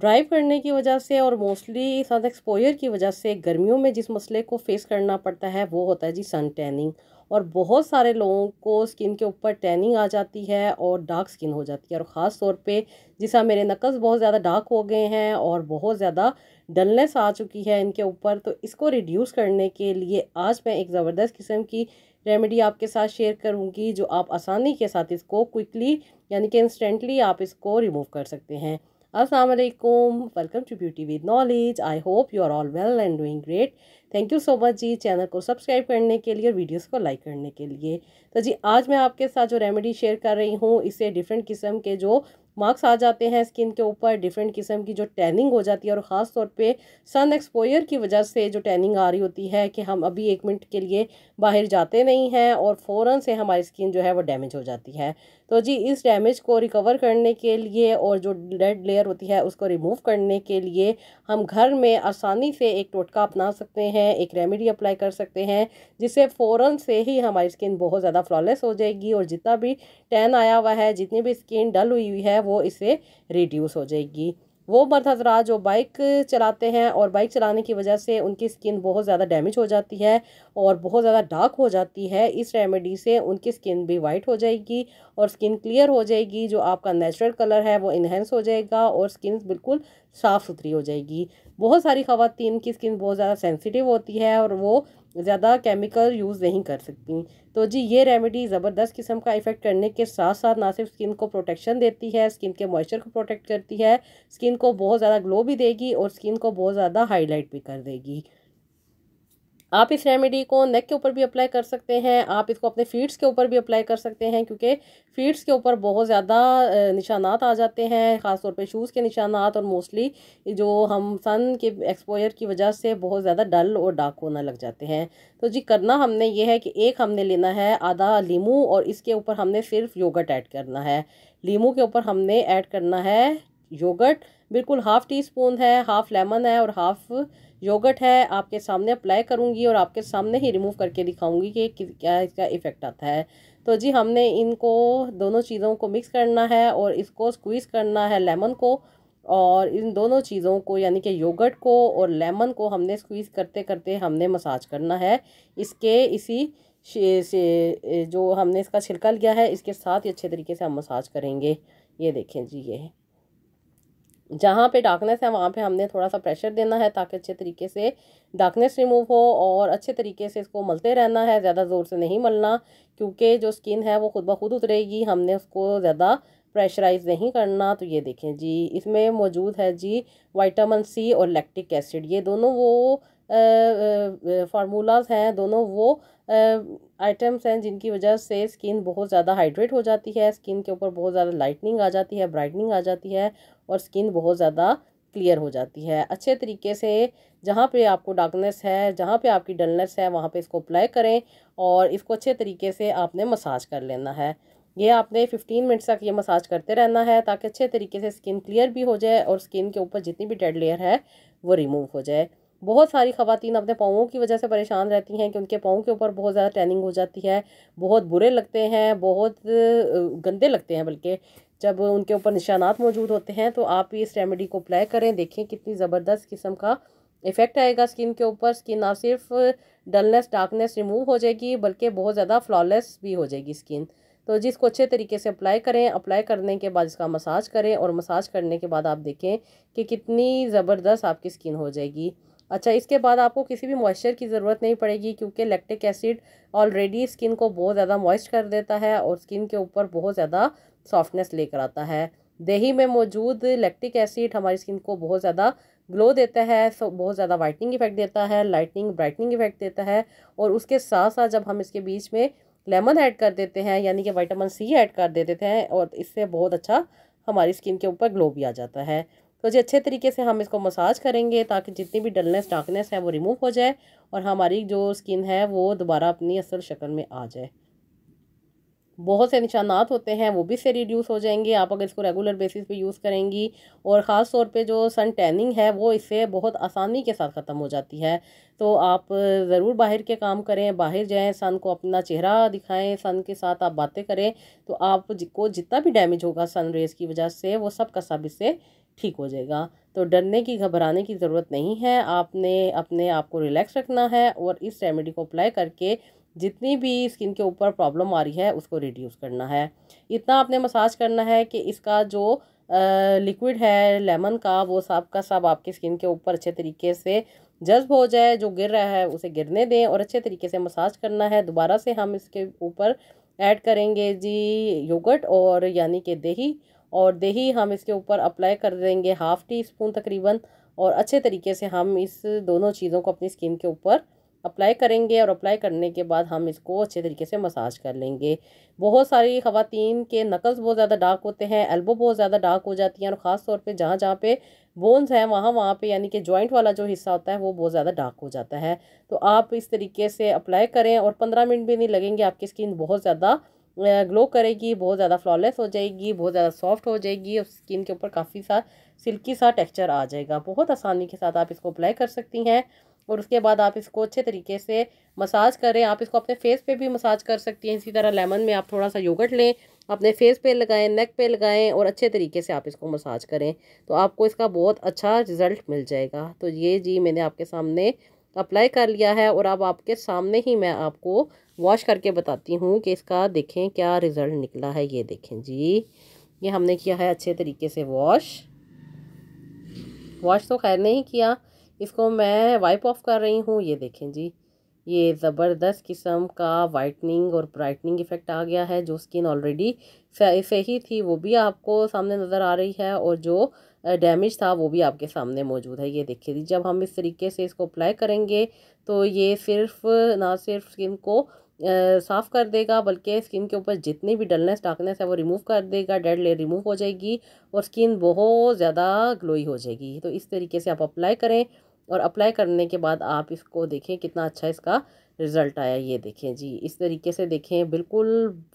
drive करने की वजह से और मोस्टली सन एक्सपोजर की वजह से गर्मियों में जिस मसले को फेस करना पड़ता है वो होता है जी सन टैनिंग और बहुत सारे लोगों को स्किन के ऊपर टैनिंग आ जाती है और डार्क स्किन हो जाती है और ख़ास तौर पे जिस मेरे नकल्स बहुत ज़्यादा डार्क हो गए हैं और बहुत ज़्यादा डलनेस आ चुकी है इनके ऊपर तो इसको रिड्यूस करने के लिए आज मैं एक ज़बरदस्त किस्म की रेमेडी आपके साथ शेयर करूँगी जो आप आसानी के साथ इसको क्विकली यानी कि इंस्टेंटली आप इसको रिमूव कर सकते हैं असलम welcome to beauty with knowledge I hope you are all well and doing great thank you so much जी चैनल को सब्सक्राइब करने के लिए और वीडियोस को लाइक करने के लिए तो जी आज मैं आपके साथ जो रेमेडी शेयर कर रही हूँ इसे डिफरेंट किस्म के जो मार्क्स आ जाते हैं स्किन के ऊपर डिफरेंट किस्म की जो टैनिंग हो जाती है और ख़ास तौर पे सन एक्सपोयर की वजह से जो टैनिंग आ रही होती है कि हम अभी एक मिनट के लिए बाहर जाते नहीं हैं और फ़ौर से हमारी स्किन जो है वो डैमेज हो जाती है तो जी इस डैमेज को रिकवर करने के लिए और जो डेड लेयर होती है उसको रिमूव करने के लिए हम घर में आसानी से एक टोटका अपना सकते हैं एक रेमेडी अप्लाई कर सकते हैं जिससे फ़ौर से ही हमारी स्किन बहुत ज़्यादा फ्लॉलेस हो जाएगी और जितना भी टैन आया हुआ है जितनी भी स्किन डल हुई हुई है वो इससे रिड्यूस हो जाएगी वो मर्द हजरा जो बाइक चलाते हैं और बाइक चलाने की वजह से उनकी स्किन बहुत ज़्यादा डैमेज हो जाती है और बहुत ज़्यादा डार्क हो जाती है इस रेमेडी से उनकी स्किन भी वाइट हो जाएगी और स्किन क्लियर हो जाएगी जो आपका नेचुरल कलर है वो इन्हेंस हो जाएगा और स्किन बिल्कुल साफ़ सुथरी हो जाएगी बहुत सारी खातन की स्किन बहुत ज़्यादा सेंसिटिव होती है और वो ज़्यादा केमिकल यूज़ नहीं कर सकती तो जी ये रेमेडी ज़बरदस्त किस्म का इफ़ेक्ट करने के साथ साथ ना सिर्फ स्किन को प्रोटेक्शन देती है स्किन के मॉइस्चर को प्रोटेक्ट करती है स्किन को बहुत ज़्यादा ग्लो भी देगी और स्किन को बहुत ज़्यादा हाईलाइट भी कर देगी आप इस रेमेडी को नेक के ऊपर भी अप्लाई कर सकते हैं आप इसको अपने फीट्स के ऊपर भी अप्लाई कर सकते हैं क्योंकि फीट्स के ऊपर बहुत ज़्यादा निशानात आ जाते हैं ख़ासतौर पे शूज़ के निशानात और मोस्टली जो हम सन के एक्सपोजर की वजह से बहुत ज़्यादा डल और डार्क होना लग जाते हैं तो जी करना हमने ये है कि एक हमने लेना है आधा लीमू और इसके ऊपर हमने सिर्फ योगट ऐड करना है लीमू के ऊपर हमने ऐड करना है योगट बिल्कुल हाफ़ टी स्पून है हाफ़ लेमन है और हाफ़ योगट है आपके सामने अप्लाई करूँगी और आपके सामने ही रिमूव करके दिखाऊँगी कि क्या इसका इफ़ेक्ट आता है तो जी हमने इनको दोनों चीज़ों को मिक्स करना है और इसको स्क्वीज़ करना है लेमन को और इन दोनों चीज़ों को यानी कि योगर्ट को और लेमन को हमने स्क्वीज़ करते करते हमने मसाज करना है इसके इसी से जो हमने इसका छिलका लिया है इसके साथ ही अच्छे तरीके से हम मसाज करेंगे ये देखें जी ये जहाँ पे डार्कनेस है वहाँ पे हमने थोड़ा सा प्रेशर देना है ताकि अच्छे तरीके से डार्कनेस रिमूव हो और अच्छे तरीके से इसको मलते रहना है ज़्यादा ज़ोर से नहीं मलना क्योंकि जो स्किन है वो खुद ब खुद उतरेगी हमने उसको ज़्यादा प्रेशराइज नहीं करना तो ये देखें जी इसमें मौजूद है जी वाइटामिन सी और लैक्टिक एसिड ये दोनों वो फार्मूलाज हैं दोनों वो आइटम्स हैं जिनकी वजह से स्किन बहुत ज़्यादा हाइड्रेट हो जाती है स्किन के ऊपर बहुत ज़्यादा लाइटनिंग आ जाती है ब्राइटनिंग आ जाती है और स्किन बहुत ज़्यादा क्लियर हो जाती है अच्छे तरीके से जहाँ पे आपको डार्कनेस है जहाँ पे आपकी डलनेस है वहाँ पे इसको अप्लाई करें और इसको अच्छे तरीके से आपने मसाज कर लेना है ये आपने फिफ्टीन मिनट्स तक ये मसाज करते रहना है ताकि अच्छे तरीके से स्किन क्लियर भी हो जाए और स्किन के ऊपर जितनी भी डेड लेयर है वो रिमूव हो जाए बहुत सारी खातन अपने पाओं की वजह से परेशान रहती हैं कि उनके पाओं के ऊपर बहुत ज़्यादा टैनिंग हो जाती है बहुत बुरे लगते हैं बहुत गंदे लगते हैं बल्कि जब उनके ऊपर निशानात मौजूद होते हैं तो आप इस रेमेडी को अप्लाई करें देखें कितनी ज़बरदस्त किस्म का इफ़ेक्ट आएगा स्किन के ऊपर स्किन ना सिर्फ डलनेस डार्कनेस रिमूव हो जाएगी बल्कि बहुत ज़्यादा फ्लॉलेस भी हो जाएगी स्किन तो जिसको अच्छे तरीके से अप्लाई करें अप्लाई करने के बाद इसका मसाज करें और मसाज करने के बाद आप देखें कि कितनी ज़बरदस्त आपकी स्किन हो जाएगी अच्छा इसके बाद आपको किसी भी मॉइस्चर की ज़रूरत नहीं पड़ेगी क्योंकि लैक्टिक एसिड ऑलरेडी स्किन को बहुत ज़्यादा मॉइस्ट कर देता है और स्किन के ऊपर बहुत ज़्यादा सॉफ्टनेस लेकर आता है दही में मौजूद लैक्टिक एसिड हमारी स्किन को बहुत ज़्यादा ग्लो देता है सो बहुत ज़्यादा वाइटनिंग इफेक्ट देता है लाइटनिंग ब्राइटनिंग इफेक्ट देता है और उसके साथ साथ जब हम इसके बीच में लेमन ऐड कर देते हैं यानी कि वाइटामिन सी ऐड कर देते हैं और इससे बहुत अच्छा हमारी स्किन के ऊपर ग्लो भी आ जाता है तो जी अच्छे तरीके से हम इसको मसाज करेंगे ताकि जितनी भी डलनेस डार्कनेस है वो रिमूव हो जाए और हमारी जो स्किन है वो दोबारा अपनी असल शक्ल में आ जाए बहुत से निशानात होते हैं वो भी से रिड्यूस हो जाएंगे आप अगर इसको रेगुलर बेसिस पे यूज़ करेंगी और ख़ास तौर पे जो सन टैनिंग है वो इससे बहुत आसानी के साथ ख़त्म हो जाती है तो आप ज़रूर बाहर के काम करें बाहर जाएं सन को अपना चेहरा दिखाएं सन के साथ आप बातें करें तो आप को जितना भी डैमेज होगा सन रेज़ की वजह से वो सब का सब इससे ठीक हो जाएगा तो डरने की घबराने की ज़रूरत नहीं है आपने अपने आप को रिलैक्स रखना है और इस रेमेडी को अप्लाई करके जितनी भी स्किन के ऊपर प्रॉब्लम आ रही है उसको रिड्यूस करना है इतना आपने मसाज करना है कि इसका जो लिक्विड है लेमन का वो सब का सब आपकी स्किन के ऊपर अच्छे तरीके से जज्ब हो जाए जो गिर रहा है उसे गिरने दें और अच्छे तरीके से मसाज करना है दोबारा से हम इसके ऊपर ऐड करेंगे जी योगर्ट और यानी कि दही और दही हम इसके ऊपर अप्लाई कर देंगे हाफ़ टी स्पून तकरीबन और अच्छे तरीके से हम इस दोनों चीज़ों को अपनी स्किन के ऊपर अप्लाई करेंगे और अप्लाई करने के बाद हम इसको अच्छे तरीके से मसाज कर लेंगे बहुत सारी खातन के नकल्स बहुत ज़्यादा डार्क होते हैं एल्बो बहुत ज़्यादा डार्क हो जाती हैं और ख़ास तौर पे जहाँ जहाँ पे बोन्स हैं वहाँ वहाँ पे यानी कि जॉइंट वाला जो हिस्सा होता है वो बहुत ज़्यादा डार्क हो जाता है तो आप इस तरीके से अप्लाई करें और पंद्रह मिनट भी नहीं लगेंगे आपकी स्किन बहुत ज़्यादा ग्लो करेगी बहुत ज़्यादा फ्लॉलेस हो जाएगी बहुत ज़्यादा सॉफ्ट हो जाएगी और स्किन के ऊपर काफ़ी सा सिल्की सा टेक्स्चर आ जाएगा बहुत आसानी के साथ आप इसको अप्लाई कर सकती हैं और उसके बाद आप इसको अच्छे तरीके से मसाज करें आप इसको अपने फेस पे भी मसाज कर सकती हैं इसी तरह लेमन में आप थोड़ा सा योगर्ट लें अपने फेस पे लगाएं नेक पे लगाएं और अच्छे तरीके से आप इसको मसाज करें तो आपको इसका बहुत अच्छा रिज़ल्ट मिल जाएगा तो ये जी मैंने आपके सामने अप्लाई कर लिया है और अब आपके सामने ही मैं आपको वॉश करके बताती हूँ कि इसका देखें क्या रिज़ल्ट निकला है ये देखें जी ये हमने किया है अच्छे तरीके से वॉश वॉश तो खैर नहीं किया इसको मैं वाइप ऑफ कर रही हूँ ये देखें जी ये ज़बरदस्त किस्म का वाइटनिंग और ब्राइटनिंग इफ़ेक्ट आ गया है जो स्किन ऑलरेडी सही थी वो भी आपको सामने नज़र आ रही है और जो डैमेज था वो भी आपके सामने मौजूद है ये देखिए जब हम इस तरीके से इसको अप्लाई करेंगे तो ये सिर्फ ना सिर्फ स्किन को साफ़ कर देगा बल्कि स्किन के ऊपर जितनी भी डलनेस डार्कनेस है वो रिमूव कर देगा डेड लेयर रिमूव हो जाएगी और स्किन बहुत ज़्यादा ग्लोई हो जाएगी तो इस तरीके से आप अप्लाई करें और अप्लाई करने के बाद आप इसको देखें कितना अच्छा इसका रिज़ल्ट आया ये देखें जी इस तरीके से देखें बिल्कुल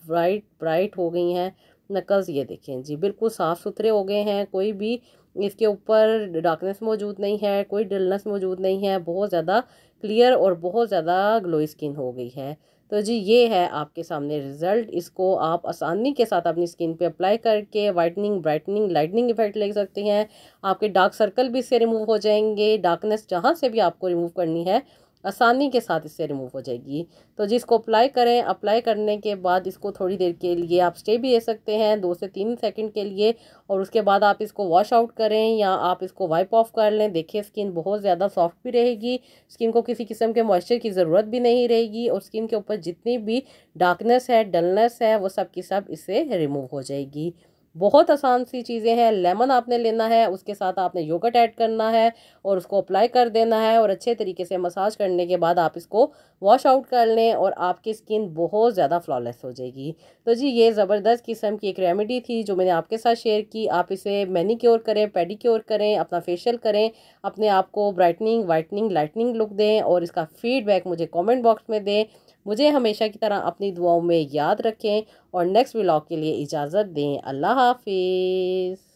ब्राइट ब्राइट हो गई हैं नकल्स ये देखें जी बिल्कुल साफ़ सुथरे हो गए हैं कोई भी इसके ऊपर डार्कनेस मौजूद नहीं है कोई डलनेस मौजूद नहीं है बहुत ज़्यादा क्लियर और बहुत ज़्यादा ग्लोई स्किन हो गई है तो जी ये है आपके सामने रिज़ल्ट इसको आप आसानी के साथ अपनी स्किन पे अप्लाई करके वाइटनिंग ब्राइटनिंग लाइटनिंग इफेक्ट ले सकते हैं आपके डार्क सर्कल भी इससे रिमूव हो जाएंगे डार्कनेस जहाँ से भी आपको रिमूव करनी है आसानी के साथ इससे रिमूव हो जाएगी तो जिसको अप्लाई करें अप्लाई करने के बाद इसको थोड़ी देर के लिए आप स्टे भी ले सकते हैं दो से तीन सेकंड के लिए और उसके बाद आप इसको वॉश आउट करें या आप इसको वाइप ऑफ कर लें देखिए स्किन बहुत ज़्यादा सॉफ्ट भी रहेगी स्किन को किसी किस्म के मॉइस्चर की ज़रूरत भी नहीं रहेगी और स्किन के ऊपर जितनी भी डार्कनेस है डलनेस है वो सब की सब इससे रिमूव हो जाएगी बहुत आसान सी चीज़ें हैं लेमन आपने लेना है उसके साथ आपने योगर्ट ऐड करना है और उसको अप्लाई कर देना है और अच्छे तरीके से मसाज करने के बाद आप इसको वॉश आउट कर लें और आपकी स्किन बहुत ज़्यादा फ्लॉलेस हो जाएगी तो जी ये ज़बरदस्त किस्म की एक रेमेडी थी जो मैंने आपके साथ शेयर की आप इसे मैनी करें पेडी करें अपना फेशियल करें अपने आप को ब्राइटनिंग वाइटनिंग लाइटनिंग लुक दें और इसका फीडबैक मुझे कॉमेंट बॉक्स में दें मुझे हमेशा की तरह अपनी दुआओं में याद रखें और नेक्स्ट व्लॉग के लिए इजाज़त दें अल्लाह हाफिज़